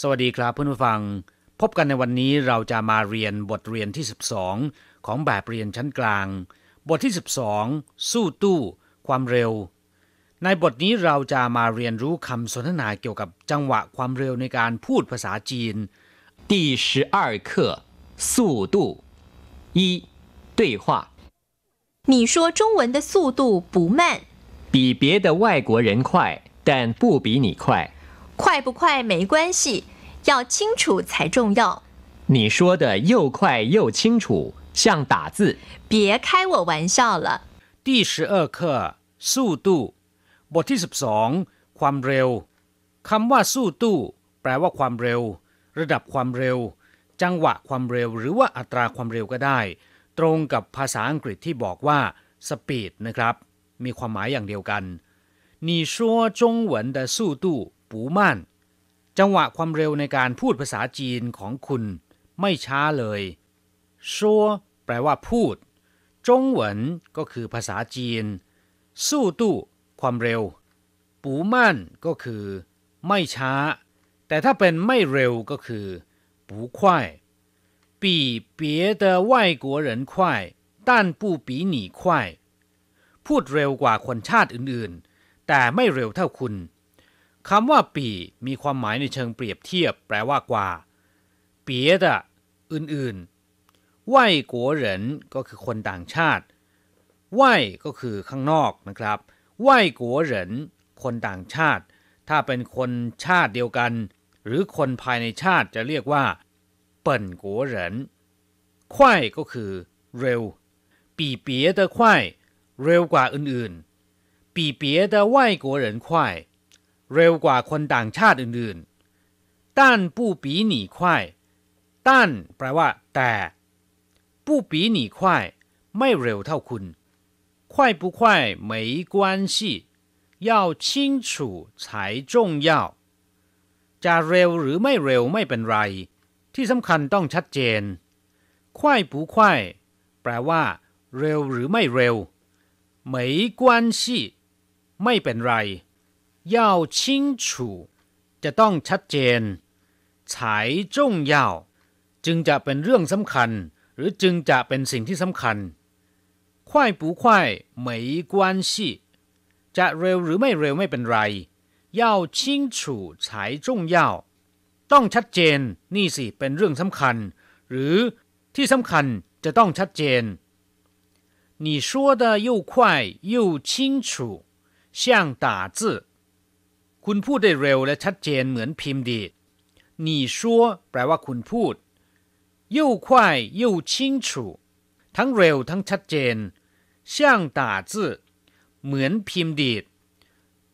สวัสดีครับเพื่อนผู้ฟัง พบกันในวันนี้เราจะมาเรียนบทเรียนที่ 12 ของแบบเรียนชั้นกลาง บทที่ 12สู้ตู้ความเร็ว ในบทนี้เราจะมาเรียนรู้คำสนทนาเกี่ยวกับจังหวะความเร็วในการพูดภาษาจีนที第十二课速度一对话你说中文的速度不慢比别的外国人快但不比你快快不快没关系，要清楚才重要。你说的又快又清楚，像打字。别开我玩笑了。第十二课，สู้ตู่，บทที่สิบสอง，ความเร็ว。คำว่าสู้ตู่แปลว่าความเร็ว，ระดับความเร็ว，จังหวะความเร็วหรือว่าอัตราความเร็วก็ได้。ตรงกับภาษาอังกฤษที่บอกว่า speed นะครับ，มีความหมายเดียวกัน。你说中文的速度不慢。จังหวะความเร็วในการพูดภาษาจีนของคุณ ไม่ช้าเลย ชัว แปลว่าพูด จงหวนก็คือภาษาจีน สู้ตู้ ความเร็ว ปูมั่นก็คือ ไม่ช้า แต่ถ้าเป็นไม่เร็วก็คือปูควาย比别的外国人快但不比你快พูดเร็วกว่าคนชาติอื่นๆ แต่ไม่เร็วเท่าคุณคำว่าปีมีความหมายในเชิงเปรียบเทียบแปลว่ากว่า เปียดะอื่นๆไหวกัวเหรินก็คือคนต่างชาติไหวก็คือข้างนอกนะครับไหวกัวเหรินคนต่างชาติ ถ้าเป็นคนชาติเดียวกัน หรือคนภายในชาติจะเรียกว่าเปิ่นกัวเหรินควายก็คือ เร็ว ปีเปียเตอควายเร็วกว่าอื่นๆปีเปียเตอไหวกัวเหรินควายเร็วกว่าคนต่างชาติอื่นๆ ต้านปู้ปีหนีควายต้านแปลว่า แต่ ปู้ปีหนีควายไม่เร็วเท่าคุณ快不快没关系要清楚才重要จะเร็วหรือไม่เร็วไม่เป็นไร ที่สำคัญต้องชัดเจนควาปูควแปลว่า เร็วหรือไม่เร็ว ไม่关系ไม่เป็นไร要清楚จะต้องชัดเจนฉายจงยจึงจะเป็นเรื่องสำคัญ หรือจึงจะเป็นสิ่งที่สำคัญค่ายปูค่ายไม่กวนชีจะเร็วหรือไม่เร็วไม่เป็นไร要清楚才重要ต้องชัดเจนนี่สิเป็นเรื่องสำคัญ หรือที่สำคัญจะต้องชัดเจน你说的又快又清楚像打字คุณพูดได้เร็วและชัดเจนเหมือนพิมพ์ดีด你说แปลว่าคุณพูด又快又清楚ทั้งเร็วทั้งชัดเจน像打字เหมือนพิมพ์ดีด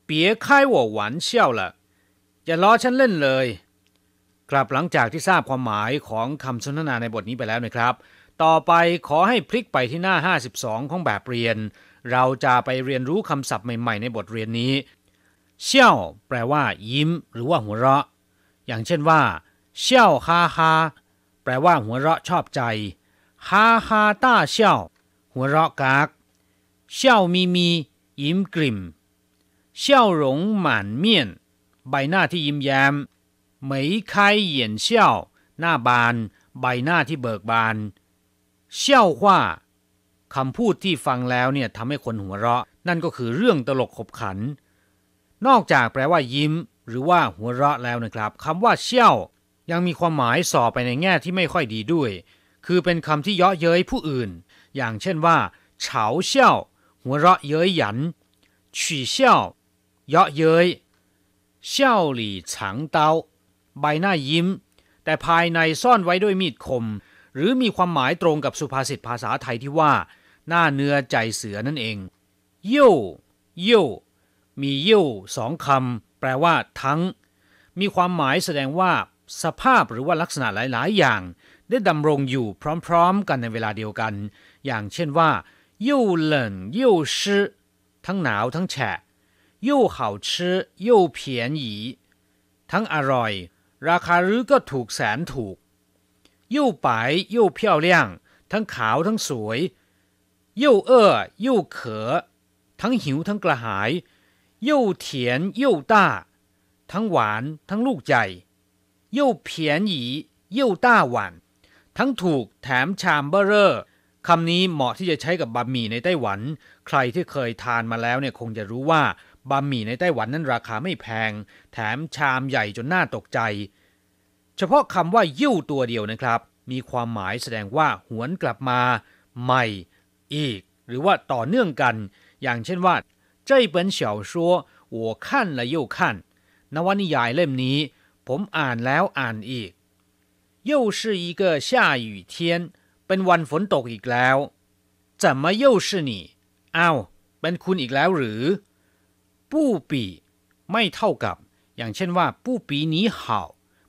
别开我玩笑了อย่าล้อฉันเล่นเลยกลับหลังจากที่ทราบความหมายของคำสนทนาในบทนี้ไปแล้วนะครับ ต่อไปขอให้พลิกไปที่หน้า 52 ของแบบเรียน เราจะไปเรียนรู้คำศัพท์ใหม่ ๆในบทเรียนนี้เซี่ยวแปลว่ายิ้ม หรือว่าหัวเราะ อย่างเช่นว่าเซี่ยวฮาฮาแปลว่าหัวเราะชอบใจฮาฮาต้าเซี่ยวหัวเราะกากเซี่ยวมีมียิ้มกลิ่มเซี่ยวหลงหมานเมียนใบหน้าที่ยิ้มแย้มเหมยไข่เหยียนเซี่ยวหน้าบาน ใบหน้าที่เบิกบานเซี่ยวว่าคำพูดที่ฟังแล้วเนี่ยทำให้คนหัวเราะ นั่นก็คือเรื่องตลกขบขันนอกจากแปลว่ายิ้มหรือว่าหัวเราะแล้วนะครับคำว่าเชี่ยวยังมีความหมายส่อไปในแง่ที่ไม่ค่อยดีด้วย คือเป็นคำที่เยาะเย้ยผู้อื่น อย่างเช่นว่าเฉาเชี่ยวหัวเราะเย้ยหยันฉี่เชี่ยวเยาะเย้ยเชี่ยวหลี่ฉังเตาใบหน้ายิ้มแต่ภายในซ่อนไว้ด้วยมีดคม หรือมีความหมายตรงกับสุภาษิตภาษาไทยที่ว่า หน้าเนื้อใจเสือนั่นเองเย่ยวเย่ยวมีเยี่ยวสองคำแปลว่า ทั้ง มีความหมายแสดงว่า สภาพหรือว่าลักษณะหลายๆ อย่าง ได้ดำรงอยู่พร้อม ๆ กันในเวลาเดียวกัน อย่างเช่นว่าเยี่ยวเหลินยี่ยวชื้อทั้งหนาวทั้งแฉะยิ่ว好吃ยิ่วเพียนหยีทั้งอร่อย ราคาหรือก็ถูกแสนถูกยิ่วไปยิ่วเพียวเลี่ยงทั้งขาวทั้งสวยยิ่วเอ้อยิ่วเขอทั้งหิวทั้งกระหาย又甜又大ทั้งหวานทั้งลูกให又便宜又大碗ทั้งถูกแถมชามเบอร์เรอร์คำนี้เหมาะที่จะใช้กับบะหมี่ในไต้หวัน ใครที่เคยทานมาแล้วเนี่ยคงจะรู้ว่าบะหมี่ในไต้หวันนั้นราคาไม่แพง แถมชามใหญ่จนน่าตกใจ เฉพาะคำว่ายิ่วตัวเดียวนะครับ มีความหมายแสดงว่าหวนกลับมาใหม่ อีก หรือว่าต่อเนื่องกัน อย่างเช่นว่า这本小说我看了又看นวนิยายเล่มนี้ ผมอ่านแล้วอ่านอีก又是一个下雨天เป็นวันฝนตกอีกแล้ว怎么又是你อ้าวเป็นคุณอีกแล้วหรือปูไม่เท่ากับ อย่างเช่นว่าปู้ปห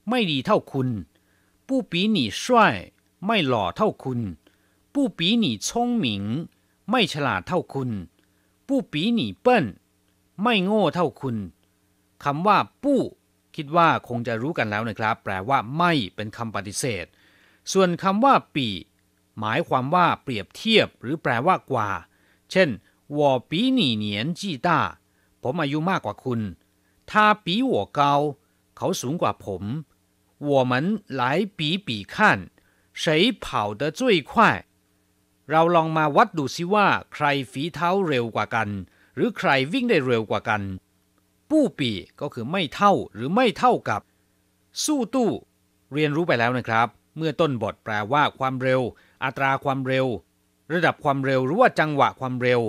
ไม่ดีเท่าคุณปู้ปไม่หล่อเท่าคุณปู้ปีไม่ฉลาดเท่าคุณผู้ปีหนีเปิ้นไม่โง่เท่าคุณ คำว่าปู้คิดว่าคงจะรู้กันแล้วนะครับ แปลว่าไม่เป็นคำปฏิเสธ ส่วนคำว่าปีหมายความว่าเปรียบเทียบหรือแปลว่ากว่า เช่นววปีหนีเหนียนจีต้าผมอายุมากกว่าคุณ ถ้าปีหัวเกาเขาสูงกว่าผม我们来比比看谁跑得最快เราลองมาวัดดูซิว่า ใครฝีเท้าเร็วกว่ากัน หรือใครวิ่งได้เร็วกว่ากัน ปู้ปีก็คือไม่เท่าหรือไม่เท่ากับ สู้ตู้เรียนรู้ไปแล้วนะครับ เมื่อต้นบทแปลว่าความเร็ว อัตราความเร็ว ระดับความเร็ว หรือว่าจังหวะความเร็ว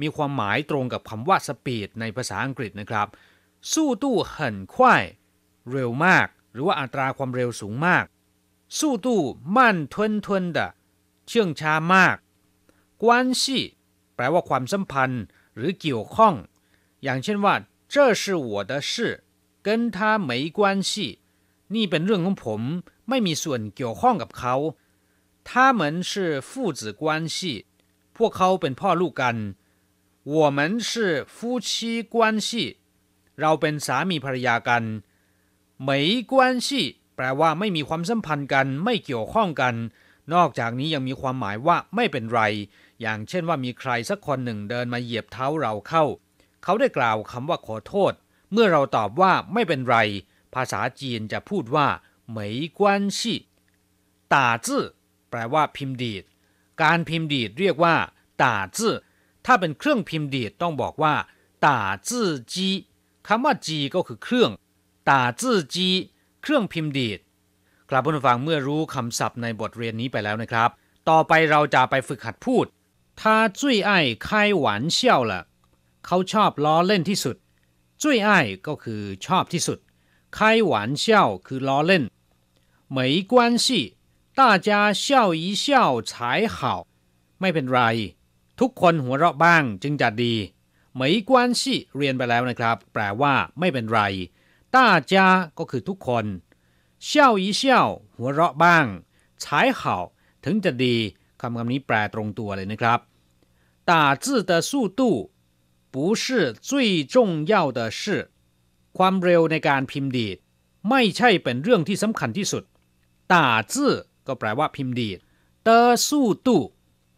มีความหมายตรงกับคำว่าสปีดในภาษาอังกฤษนะครับสู้ตู้หันควายเร็วมาก หรือว่าอัตราความเร็วสูงมากสู้ตู้มั่นทวนทวนดะเชื่องช้ามากกวนซีแปลว่าความสัมพันธ์หรือเกี่ยวข้อง อย่างเช่นว่า这是我的事跟他没关系นี่เป็นเรื่องของผม ไม่มีส่วนเกี่ยวข้องกับเขา他们是父子关系พวกเขาเป็นพ่อลูกกัน我们是夫妻关系เราเป็นสามีภรรยากัน没关系แปลว่าไม่มีความสัมพันธ์กันไม่เกี่ยวข้องกันนอกจากนี้ยังมีความหมายว่า ไม่เป็นไร อย่างเช่นว่ามีใครสักคนหนึ่งเดินมาเหยียบเท้าเราเข้า เขาได้กล่าวคำว่าขอโทษ เมื่อเราตอบว่าไม่เป็นไร ภาษาจีนจะพูดว่าไม่กวนชีตาจื้อแปลว่าพิมพ์ดีด การพิมพ์ดีดเรียกว่าตาจื้อถ้าเป็นเครื่องพิมพ์ดีดต้องบอกว่าตาจื้อจีคำว่าจีก็คือเครื่องตาจื้อจี เครื่องพิมพ์ดีดกลับผู้ฟัง เมื่อรู้คำศัพท์ในบทเรียนนี้ไปแล้วนะครับ ต่อไปเราจะไปฝึกหัดพูด他最爱开玩笑了เขาชอบล้อเล่นที่สุด จุ้ยไอ้ก็คือชอบที่สุดไข้หวานเชี่ยวคือล้อเล่นไม่关系大家笑一笑才好ไม่เป็นไร ทุกคนหัวเราะบ้างจึงจะดีเหมยกวนชี่เรียนไปแล้วนะครับ แปลว่าไม่เป็นไร ต้าจ้าก็คือทุกคนเช笑่อีเช่หัวเราะบ้างใช้เข่าถึงจะดีคำคำนี้แปลตรงตัวเลยนะครับ打字的速度不是最重要的事ความเร็วในการพิมพ์ดีดไม่ใช่เป็นเรื่องที่สำคัญที่สุดตาจื้อก็แปลว่าพิมพ์ดีด的ต度สู้ตู้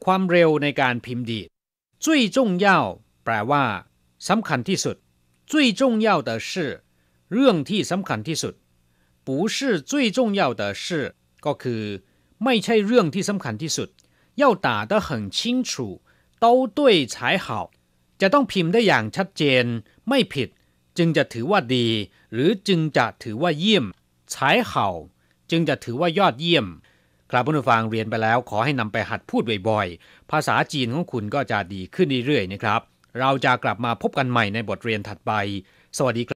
ความเร็วในการพิมพ์ดีด最重要แปลว่าสำคัญที่สุด最重要的是เรื่องที่สำคัญที่สุด不是最重要的事ก็คือไม่ใช่เรื่องที่สำคัญที่สุด要打得很清楚都对才好จะต้องพิมพ์ได้อย่างชัดเจน ไม่ผิด จึงจะถือว่าดี หรือจึงจะถือว่าเยี่ยม ใช้เข่า จึงจะถือว่ายอดเยี่ยม ครับผู้ฟังเรียนไปแล้วขอให้นำไปหัดพูดบ่อยๆ ภาษาจีนของคุณก็จะดีขึ้นเรื่อยๆนะครับ เราจะกลับมาพบกันใหม่ในบทเรียนถัดไป สวัสดีครับ